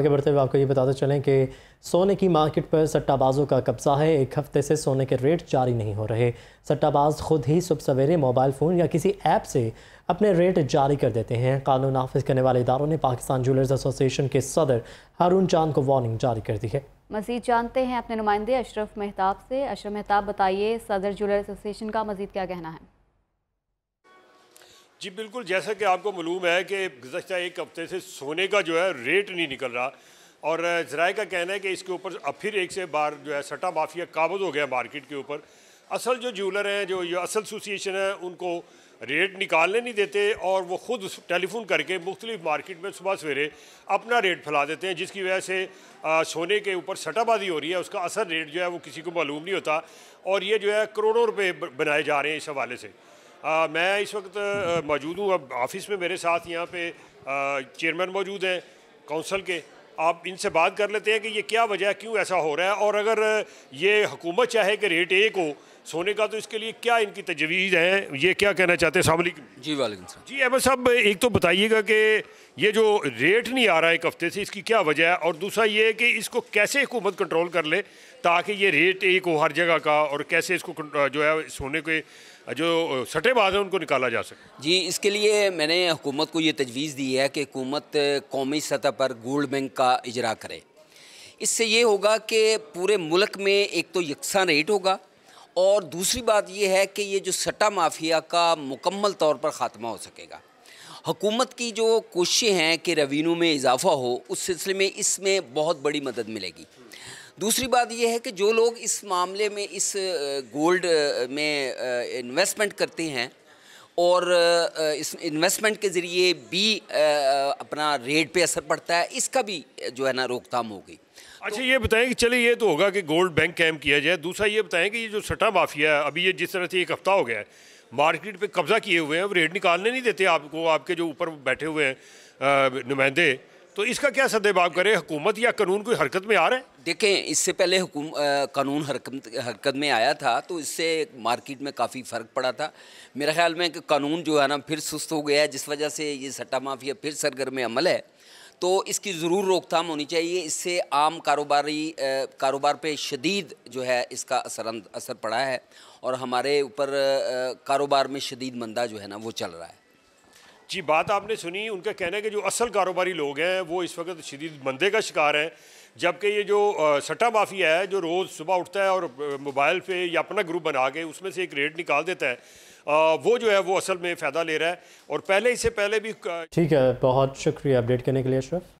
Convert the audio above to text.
आगे बढ़ते हुए आपको ये बताते चलें कि सोने की मार्केट पर सट्टाबाजों का कब्जा है एक हफ्ते से सोने के रेट जारी नहीं हो रहे सट्टाबाज खुद ही सुबह सवेरे मोबाइल फ़ोन या किसी ऐप से अपने रेट जारी कर देते हैं कानून नाफिज करने वाले इदारों ने पाकिस्तान ज्वेलर्स एसोसिएशन के सदर हारून चांद को वार्निंग जारी कर दी है मजीद जानते हैं अपने नुमाइंदे अशरफ मेहताब से अशरफ मेहताब बताइए सदर ज्वेलर एसोसिएशन का मजीद क्या कहना है जी बिल्कुल जैसा कि आपको मालूम है कि गुजशत एक हफ्ते से सोने का जो है रेट नहीं निकल रहा और जराए का कहना है कि इसके ऊपर अब फिर एक से बार जो है सट्टा माफिया काबज हो गया मार्केट के ऊपर असल जो ज्वेलर हैं जो ये असल एसोसिएशन है उनको रेट निकालने नहीं देते और वो ख़ुद टेलीफोन करके मुख्तलिफ मार्केट में सुबह सवेरे अपना रेट फैला देते हैं जिसकी वजह से आ, सोने के ऊपर सटाबाजी हो रही है उसका असल रेट जो है वो किसी को मालूम नहीं होता और ये जो है करोड़ों रुपये बनाए जा रहे हैं इस हवाले से आ, मैं इस वक्त मौजूद हूँ अब ऑफिस में मेरे साथ यहाँ पे चेयरमैन मौजूद हैं काउंसिल के आप इनसे बात कर लेते हैं कि ये क्या वजह क्यों ऐसा हो रहा है और अगर ये हुकूमत चाहे कि रेट एक को सोने का तो इसके लिए क्या इनकी तजवीज़ है ये क्या कहना चाहते हैं सामने जी वाले जी अहमद साहब एक तो बताइएगा कि ये जो रेट नहीं आ रहा है एक हफ्ते से इसकी क्या वजह है और दूसरा ये है कि इसको कैसे हुकूमत कंट्रोल कर ले ताकि ये रेट एक हो हर जगह का और कैसे इसको जो है सोने के जो सटेबाज हैं उनको निकाला जा सके जी इसके लिए मैंने हुकूमत को ये तजवीज़ दी है कि हुकूमत कौमी सतह पर गोल्ड बैंक का इजरा करे इससे ये होगा कि पूरे मुल्क में एक तो यकसा रेट होगा और दूसरी बात यह है कि ये जो सट्टा माफिया का मुकम्मल तौर पर ख़ात्मा हो सकेगा हुकूमत की जो कोशिशें हैं कि रवीनों में इजाफा हो उस सिलसिले में इसमें बहुत बड़ी मदद मिलेगी दूसरी बात यह है कि जो लोग इस मामले में इस गोल्ड में इन्वेस्टमेंट करते हैं और इस इन्वेस्टमेंट के ज़रिए भी अपना रेट पे असर पड़ता है इसका भी जो है ना रोकथाम हो गई अच्छा तो, ये बताएं कि चलिए ये तो होगा कि गोल्ड बैंक कैम किया जाए दूसरा ये बताएं कि ये जो सटा माफिया है अभी ये जिस तरह से एक हफ्ता हो गया है मार्केट पे कब्जा किए हुए हैं अब रेट निकालने नहीं देते आपको आपके जो ऊपर बैठे हुए हैं नुमाइंदे तो इसका क्या सदेबाब करे हुकूमत या कानून कोई हरकत में आ रहा है देखें इससे पहले कानून हरकत हरकत में आया था तो इससे मार्केट में काफ़ी फ़र्क पड़ा था मेरे ख्याल में कि कानून जो है ना फिर सुस्त हो गया है जिस वजह से ये सट्टा माफिया फिर सरगर्म अमल है तो इसकी ज़रूर रोकथाम होनी चाहिए इससे आम कारोबारी कारोबार पर शदीद जो है इसका असर असर पड़ा है और हमारे ऊपर कारोबार में शदीद मंदा जो है ना वो चल रहा है जी बात आपने सुनी उनका कहना है कि जो असल कारोबारी लोग हैं वो इस वक्त शदीद मंदे का शिकार हैं जबकि ये जो सट्टा माफिया है जो रोज़ सुबह उठता है और मोबाइल पे या अपना ग्रुप बना के उसमें से एक रेट निकाल देता है आ, वो जो है वो असल में फ़ायदा ले रहा है और पहले इससे पहले भी ठीक है बहुत शुक्रिया अपडेट करने के लिए अशरफ